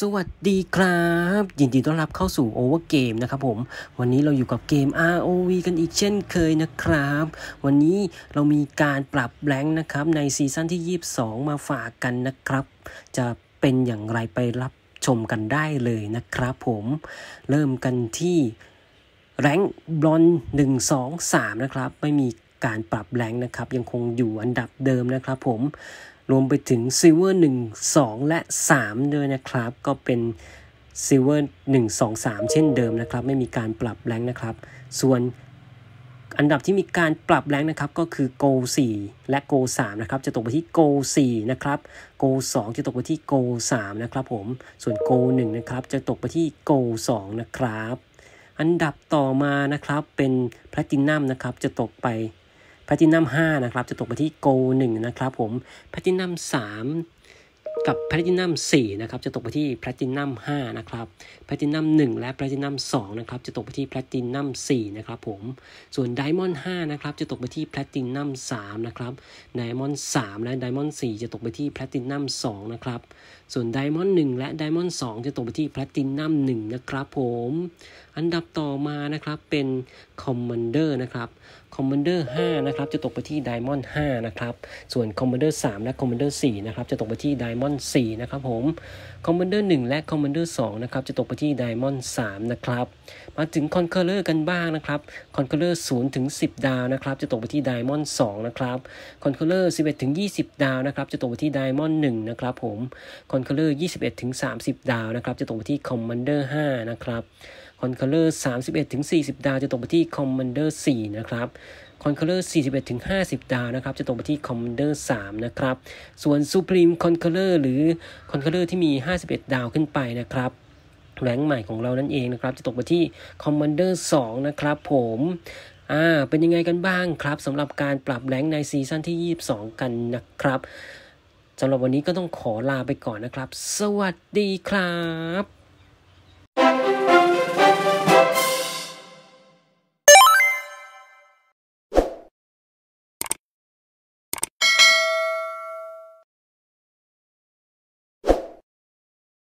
สวัสดีครับ ยินดีต้อนรับเข้าสู่ Over Game นะครับ ผม วันนี้เราอยู่กับเกม ROV กันอีกเช่นเคยนะครับ วันนี้เรามีการปรับแบงค์นะครับในซีซั่นที่ 22 มาฝากกันนะครับ จะเป็นอย่างไรไปรับชมกันได้เลยนะครับ ผมเริ่มกันที่แรงบอล1 2 3นะครับ ไม่มีการปรับแรงนะครับ ยังคงอยู่อันดับเดิมนะครับ ผมรวมไปถึงซิหนึ่งส1 2 และ3ด้วยนะครับ ก็เป็นซิึ่งสอง1 2 3 เช่นเดิมนะครับ ไม่มีการปรับแรงนะครับ ส่วนอันดับที่มีการปรับแรงนะครับก็คือโก4และโก3นะครับจะตกไปที่โก4นะครับโก2จะตกไปที่โก3นะครับผมส่วนโก1นะครับจะตกไปที่โก2นะครับ อันดับต่อมานะครับเป็นแพลตินัมนะครับจะตกไปแพลตินัม5นะครับ จะตกไปที่โก1นะครับผม แพลตินัม3กับแพลตินัม4นะครับจะตกไปที่แพลตินัม5นะครับแพลตินัม1และแพลตินัม2นะครับจะตกไปที่แพลตินัม4นะครับผมส่วนไดมอนด์5นะครับจะตกไปที่แพลตินัม3นะครับไดมอนด์3และไดมอนด์4จะตกไปที่แพลตินัม2นะครับส่วนไดมอนด์1และไดมอนด์2จะตกไปที่แพลตินัม1นะครับ ผม อันดับต่อมานะครับเป็นคอมมานเดอร์นะครับคอมมานเดอร์5นะครับจะตกไปที่ไดมอนด์5นะครับส่วนคอมมานเดอร์ 3 และคอมมานเดอร์4นะครับจะตกไปที่ไดมอนอนด์4นะครับผมคอมมานเดอร์1และคอมมานเดอร์2นะครับจะตกไปที่ไดมอนด์3นะครับมาถึงคอนเคอร์เลอร์กันบ้างนะครับคอนเคอร์เลอร์0ถึง10 ดาวนะครับจะตกไปที่ไดมอนด์2นะครับคอนเคอร์เลอร์ 11 ถึง 20 ดาวนะครับจะตกไปที่ไดมอนด์1นะครับผมคอนเคอร์เลอร์21ถึง30 ดาวนะครับจะตกไปที่คอมมานเดอร์5นะครับคอนคาลเลอร์็ดถึงิบดาวจะตกไปที่คอมมานเดอร์4 นะครับคอนคัลเลอร์็ดถึงิบดาวนะครับ จะตกไปที่คอมมานเดอร์3นะครับส่วนซูอรีมคอนคาเลอร์หรือคอนคาเลอร์ที่มี 51 ดาวขึ้นไปนะครับแรงใหม่ของเรานั่นเองนะครับ จะตกไปที่ Commander 2นะครับ ผมอ่าเป็นยังไงกันบ้างครับสำหรับการปรับแรงในซีซั่นที่ 22 กันนะครับสำหรับวันนี้ก็ต้องขอลาไปก่อนนะครับ สวัสดีครับ